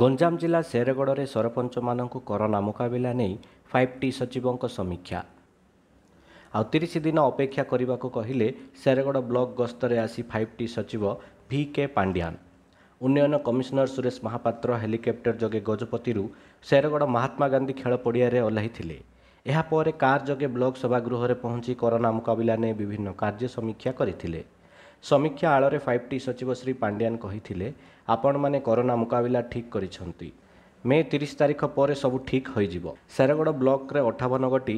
ଗଞ୍ଜାମ ଜିଲ୍ଲା ଶେରଗଡ଼ରେ ସରପଞ୍ଚମାନଙ୍କୁ କରୋନା ମୁକାବିଲା ନେଇ ଫାଇଭ୍ ଟି ସଚିବଙ୍କ ସମୀକ୍ଷା ଆଉ ତିରିଶ ଦିନ ଅପେକ୍ଷା କରିବାକୁ କହିଲେ ଶେରଗଡ଼ ବ୍ଲକ ଗସ୍ତରେ ଆସି ଫାଇଭ୍ ଟି ସଚିବ ଭି କେ ପାଣ୍ଡିଆନ ଉନ୍ନୟନ କମିଶନର ସୁରେଶ ମହାପାତ୍ର ହେଲିକପ୍ଟର ଯୋଗେ ଗଜପତିରୁ ଶେରଗଡ଼ ମହାତ୍ମା ଗାନ୍ଧୀ ଖେଳ ପଡ଼ିଆରେ ଓହ୍ଲାଇଥିଲେ ଏହାପରେ କାର୍ ଯୋଗେ ବ୍ଲକ୍ ସଭାଗୃହରେ ପହଞ୍ଚି କରୋନା ମୁକାବିଲା ନେଇ ବିଭିନ୍ନ କାର୍ଯ୍ୟ ସମୀକ୍ଷା କରିଥିଲେ ସମୀକ୍ଷା ଆଳରେ ଫାଇଭ୍ ଟି ସଚିବ ଶ୍ରୀ ପାଣ୍ଡିଆନ କହିଥିଲେ ଆପଣମାନେ କରୋନା ମୁକାବିଲା ଠିକ୍ କରିଛନ୍ତି ମେ ତିରିଶ ତାରିଖ ପରେ ସବୁ ଠିକ୍ ହୋଇଯିବ ଶେରଗଡ଼ ବ୍ଲକରେ ଅଠାବନ ଗୋଟି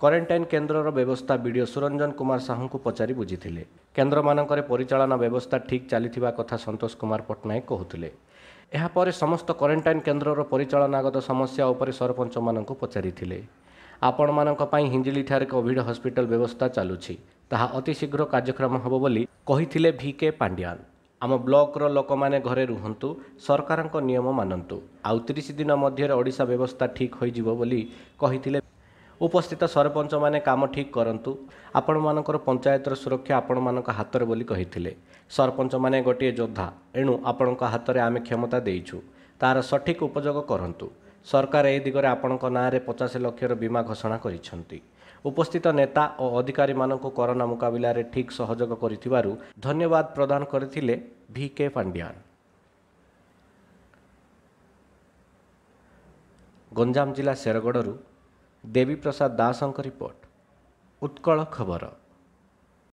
କ୍ୱାରେଣ୍ଟାଇନ୍ କେନ୍ଦ୍ରର ବ୍ୟବସ୍ଥା ବିଡ଼ିଓ ସୁରଞ୍ଜନ କୁମାର ସାହୁଙ୍କୁ ପଚାରି ବୁଝିଥିଲେ କେନ୍ଦ୍ରମାନଙ୍କରେ ପରିଚାଳନା ବ୍ୟବସ୍ଥା ଠିକ୍ ଚାଲିଥିବା କଥା ସନ୍ତୋଷ କୁମାର ପଟ୍ଟନାୟକ କହୁଥିଲେ ଏହାପରେ ସମସ୍ତ କ୍ୱାରେଣ୍ଟାଇନ୍ କେନ୍ଦ୍ରର ପରିଚାଳନାଗତ ସମସ୍ୟା ଉପରେ ସରପଞ୍ଚମାନଙ୍କୁ ପଚାରିଥିଲେ ଆପଣମାନଙ୍କ ପାଇଁ ହିଞ୍ଜିଲିଠାରେ କୋଭିଡ଼ ହସ୍ପିଟାଲ ବ୍ୟବସ୍ଥା ଚାଲୁଛି ତାହା ଅତିଶୀଘ୍ର କାର୍ଯ୍ୟକ୍ରମ ହେବ ବୋଲି କହିଥିଲେ ଭି କେ ପାଣ୍ଡିଆନ୍ ଆମ ବ୍ଲକର ଲୋକମାନେ ଘରେ ରୁହନ୍ତୁ ସରକାରଙ୍କ ନିୟମ ମାନନ୍ତୁ ଆଉ ତିରିଶ ଦିନ ମଧ୍ୟରେ ଓଡ଼ିଶା ବ୍ୟବସ୍ଥା ଠିକ୍ ହୋଇଯିବ ବୋଲି କହିଥିଲେ ଉପସ୍ଥିତ ସରପଞ୍ଚମାନେ କାମ ଠିକ୍ କରନ୍ତୁ ଆପଣମାନଙ୍କର ପଞ୍ଚାୟତର ସୁରକ୍ଷା ଆପଣମାନଙ୍କ ହାତରେ ବୋଲି କହିଥିଲେ ସରପଞ୍ଚମାନେ ଗୋଟିଏ ଯୋଦ୍ଧା ଏଣୁ ଆପଣଙ୍କ ହାତରେ ଆମେ କ୍ଷମତା ଦେଇଛୁ ତାହାର ସଠିକ୍ ଉପଯୋଗ କରନ୍ତୁ ସରକାର ଏ ଦିଗରେ ଆପଣଙ୍କ ନାଁରେ ପଚାଶ ଲକ୍ଷର ବୀମା ଘୋଷଣା କରିଛନ୍ତି ଉପସ୍ଥିତ ନେତା ଓ ଅଧିକାରୀମାନଙ୍କୁ କରୋନା ମୁକାବିଲାରେ ଠିକ୍ ସହଯୋଗ କରିଥିବାରୁ ଧନ୍ୟବାଦ ପ୍ରଦାନ କରିଥିଲେ ଭି କେ ପାଣ୍ଡିଆନ୍ ଗଞ୍ଜାମ ଜିଲ୍ଲା ଶେରଗଡ଼ରୁ ଦେବୀପ୍ରସାଦ ଦାସଙ୍କ ରିପୋର୍ଟ ଉତ୍କଳ ଖବର